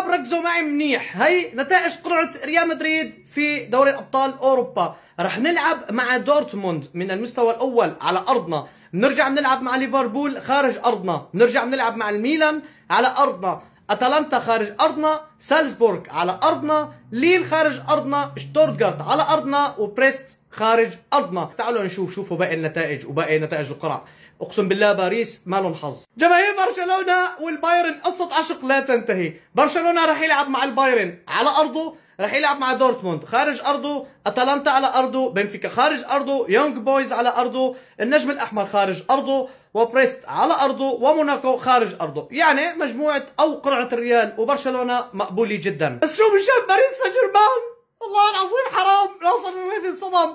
الشباب ركزوا معي منيح هي نتائج قرعة ريال مدريد في دوري ابطال اوروبا رح نلعب مع دورتموند من المستوى الاول على ارضنا بنرجع بنلعب مع ليفربول خارج ارضنا بنرجع بنلعب مع الميلان على ارضنا اتلانتا خارج ارضنا سالزبورغ على ارضنا ليل خارج ارضنا شتوتغارت على ارضنا وبريست خارج ارضنا تعالوا نشوف شوفوا باقي النتائج وباقي نتائج القرعه اقسم بالله باريس ما لهم حظ جماهير برشلونه والبايرن قصه عشق لا تنتهي برشلونه راح يلعب مع البايرن على ارضه راح يلعب مع دورتموند خارج ارضه اتلانتا على ارضه بنفيكا خارج ارضه يونج بويز على ارضه النجم الاحمر خارج ارضه وبريست على ارضه وموناكو خارج ارضه يعني مجموعه او قرعه الريال وبرشلونه مقبوله جدا بس شو مشان باريس سان جيرمان والله العظيم حرام صار في الصدم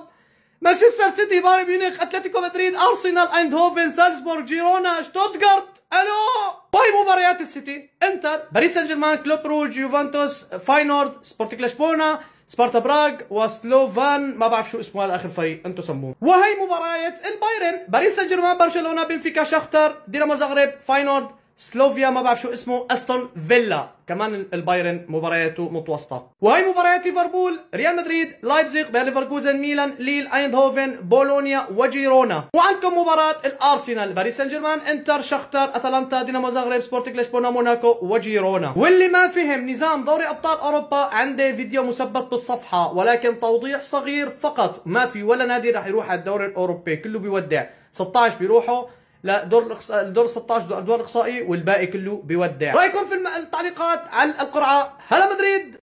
مانشستر سيتي بايرن ميونخ اتلتيكو مدريد ارسنال ايندهوفن سالزبورغ جيرونا شتوتغارت الو باي مباريات السيتي انتر باريس سان جيرمان كلوب روج يوفنتوس فاينورد سبورتيك لشبونه سبارتا براغ وسلوفان ما بعرف شو اسمه هذا اخر فريق انتم سموه وهي مباريات البايرن باريس سان جيرمان برشلونه بنفيكا شختر دينامو زغرب فاينورد سلوفيا ما بعرف شو اسمه استون فيلا كمان البايرن مبارياته متوسطه وهي مباريات ليفربول ريال مدريد لايبزيغ باير ليفركوزن ميلان ليل ايندهوفن بولونيا وجيرونا وعندكم مباراه الارسنال باريس سان جيرمان انتر شختار اتلانتا دينامو زغرب سبورتنج لشبونه موناكو وجيرونا واللي ما فهم نظام دوري ابطال اوروبا عندي فيديو مثبت بالصفحه ولكن توضيح صغير فقط ما في ولا نادي راح يروح على الدوري الاوروبي كله بيودع 16 بيروحوا لدور الاقصاء الدور 16 دور الاقصائي والباقي كله بيودع رايكم في التعليقات على القرعه هلا مدريد